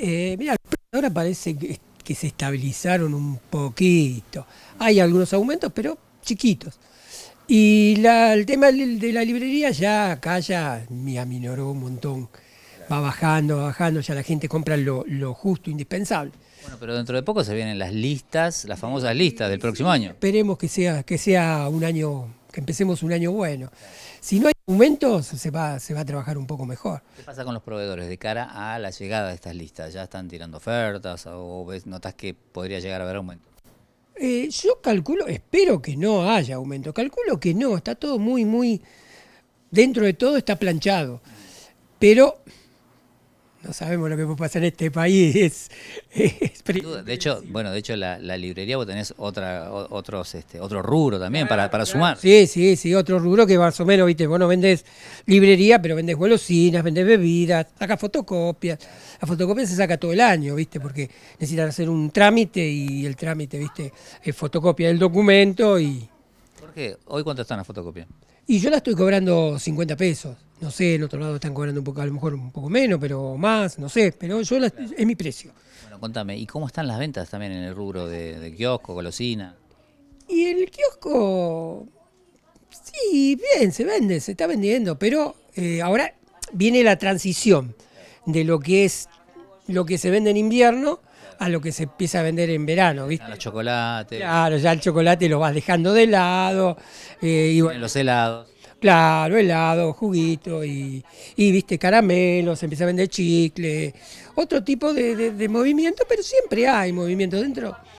Eh, mira, ahora parece que, se estabilizaron un poquito. Hay algunos aumentos, pero chiquitos. Y el tema de la librería ya acá ya me aminoró un montón. Va bajando, va bajando, ya la gente compra lo, justo, indispensable. Bueno, pero dentro de poco se vienen las listas, las famosas listas del próximo año. Esperemos que sea, que sea un año, que empecemos un año bueno. Si no hay Aumento se va, se va a trabajar un poco mejor. ¿Qué pasa con los proveedores de cara a la llegada de estas listas? ¿Ya están tirando ofertas o ves, notas que podría llegar a haber aumento? Eh, yo calculo, espero que no haya aumento, calculo que no, está todo muy, muy, dentro de todo está planchado, pero sabemos lo que pasa en este país. Es, de hecho, bueno, de hecho la, librería vos tenés otra, otros, este, otro rubro también para, sumar. Sí, sí, sí, otro rubro que más o menos, viste, vos no vendés librería, pero vendés golosinas, vendés bebidas, sacas fotocopias. La fotocopia se saca todo el año, viste, porque necesitan hacer un trámite y el trámite, viste, es fotocopia del documento y hoy cuánto está la fotocopia. Y yo la estoy cobrando 50 pesos. No sé, en otro lado están cobrando un poco, a lo mejor un poco menos, pero más, no sé. Pero yo es mi precio. Bueno, contame, ¿y cómo están las ventas también en el rubro de, kiosco, golosina? Y el kiosco, sí, bien, se vende, se está vendiendo, pero eh, ahora viene la transición de lo que es lo que se vende en invierno a lo que se empieza a vender en verano, ¿viste? A los chocolates. Claro, ya el chocolate lo vas dejando de lado. Eh, los helados. Claro, helado, juguito y, viste, caramelos, se empieza a vender chicle, otro tipo de, de movimiento, pero siempre hay movimiento dentro